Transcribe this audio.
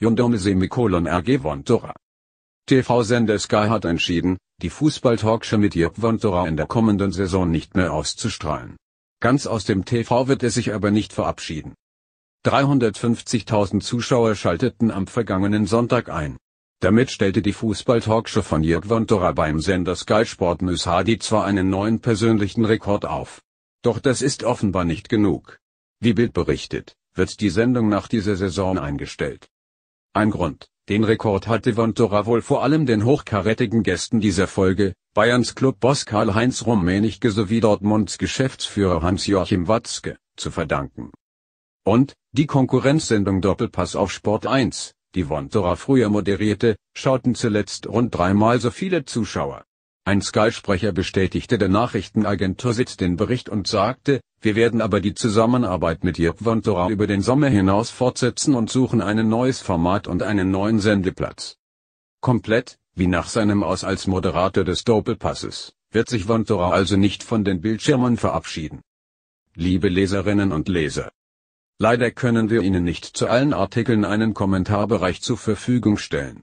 Yondome Semikolon RG Vontora. TV-Sender Sky hat entschieden, die Fußball-Talkshow mit Jörg Vontora in der kommenden Saison nicht mehr auszustrahlen. Ganz aus dem TV wird er sich aber nicht verabschieden. 350.000 Zuschauer schalteten am vergangenen Sonntag ein. Damit stellte die Fußball-Talkshow von Jörg Vontora beim Sender Sky Sport News HD zwar einen neuen persönlichen Rekord auf. Doch das ist offenbar nicht genug. Wie Bild berichtet, wird die Sendung nach dieser Saison eingestellt. Ein Grund, den Rekord hat Devontora wohl vor allem den hochkarätigen Gästen dieser Folge, Bayerns Clubboss Karl-Heinz Rummenigge sowie Dortmunds Geschäftsführer Hans-Joachim Watzke, zu verdanken. Und, die Konkurrenzsendung Doppelpass auf Sport 1, die Vontora früher moderierte, schauten zuletzt rund dreimal so viele Zuschauer. Ein Sky-Sprecher bestätigte der Nachrichtenagentur SIT den Bericht und sagte, wir werden aber die Zusammenarbeit mit Jörg von über den Sommer hinaus fortsetzen und suchen ein neues Format und einen neuen Sendeplatz. Komplett, wie nach seinem Aus als Moderator des Doppelpasses, wird sich von also nicht von den Bildschirmen verabschieden. Liebe Leserinnen und Leser. Leider können wir Ihnen nicht zu allen Artikeln einen Kommentarbereich zur Verfügung stellen.